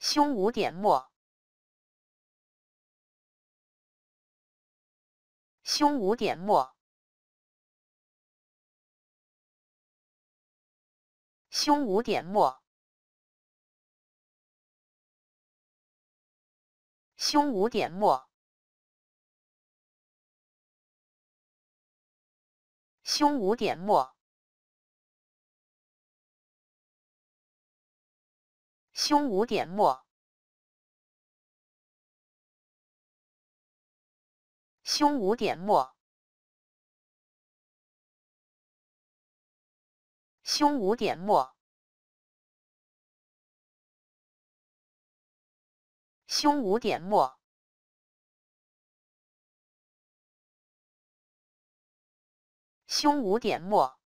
胸无点墨，胸无点墨，胸无点墨，胸无点墨，胸无点墨。胸无点墨，胸无点墨，胸无点墨，胸无点墨，胸无点墨。